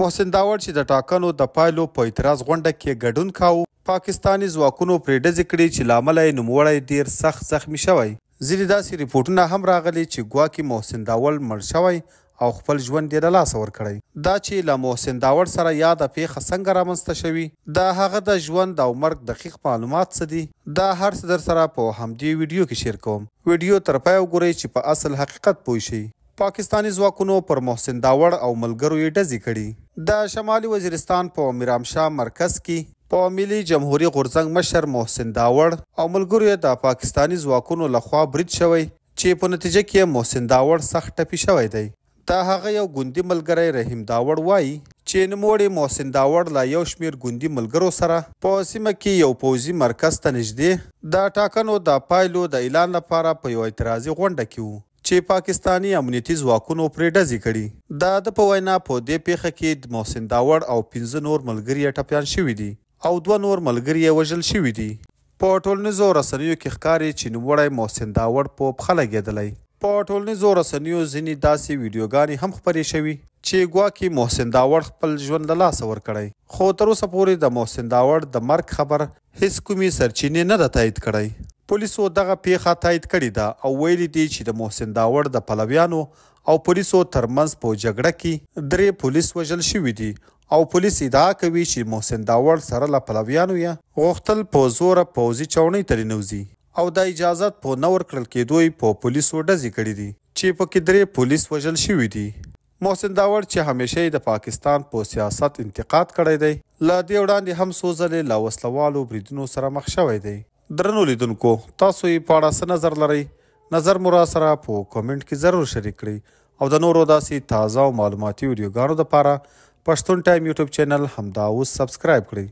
محسن داوړ چې د ټاکنو د پایلو په اعتراض غونډه کې ګډون کاوه پاکستانی ځواکونو پرې ډز کړي چې لامل یې نوموړی ډیر سخت زخمی شوی ځینې داسې ریپورتونه هم راغلي چې ګواکې محسن داوړ مړ شوی او خپل ژوند یې د لاس ور کړی دا چې له محسن داوړ سره یاد پیښه څنګه رامنځته شوی دا هغه د ژوند او مرګ دقیق معلومات څه دي دا هر څه در سره په همدې ویډیو کې شیر کوم ویډیو تر پای وګورئ چې په اصل حقیقت پوه شئ پاکستانی ځواکونو پر محسن داوړ او ملګرو یې ډزې کړې د شمالي وزیرستان په میرامشاه مرکز کې په ملي جمهوریت غورځنګ مشر محسن داوړ او ملګرو یې د پاکستانی ځواکونو لخوا برید شوی چې په نتیجه کې محسن داوړ سخت ټپي شوی دی دا هغه یو ګوندی ملګری رحیم داوړ وایي چې نوموړی محسن داوړ لا یو شمیر ګوندی ملګرو سره په سیمه کې یو پوزي مرکز ته نږدې د ټاکنو د پایلو د اعلان لپاره په یو اعتراضي غونډه کې وو چې پاکستانی امنیتي ځواکونو پرې ډزې کړي دا د په وینا په دې پیښه کې د محسن داوړ او 15 نور ملګری ټپيان شوې دي او دوه نور ملګری وژل شوې دي په ټولنیزو رسنیو کې ښکاری چې نوموړی محسن داوړ په پخله کېدلی په ټولنیزو رسنیو ځینې داسې ویډیوګانې هم خپرې شوي چې ګواکې محسن داوړ خپل ژوند له لاسه ورکړی خو تر اوسه پورې د محسن داوړ د مرګ خبر هیڅ کومي سرچینې نه ده تایید کړی پولیسو دغه پیښه تایید کړې ده او ویلي دي چې د محسن داور د پلویانو او پولیسو ترمنځ په جګړه کې درې پولیس وژل شوي دي او پولیس ادعا کوي چې محسن داور سره له پلویانو یې غوښتل په زور پوزي چونې ترنوزي او د اجازه په نور کړل کې دوی په پولیسو ډزې کړې دي چې په کې درې پولیس وژل شوي دي محسن داور چې همیشه د پاکستان په پا سیاست انتقاد کړی دی لا دې وړاندې هم سوزلې لا وسلوالو بریدونو سره مخ شوی دی درنو لیدونکو تاسو یې په اړه څه نظر لرئ نظر مو را سره په کومنټ کې ضرور شریک کړئ او د نورو داسې تازه او معلوماتي ویډیوګانو لپاره پښتون ټایم یوټیوب چینل همدا اوس سبسکرایب کړئ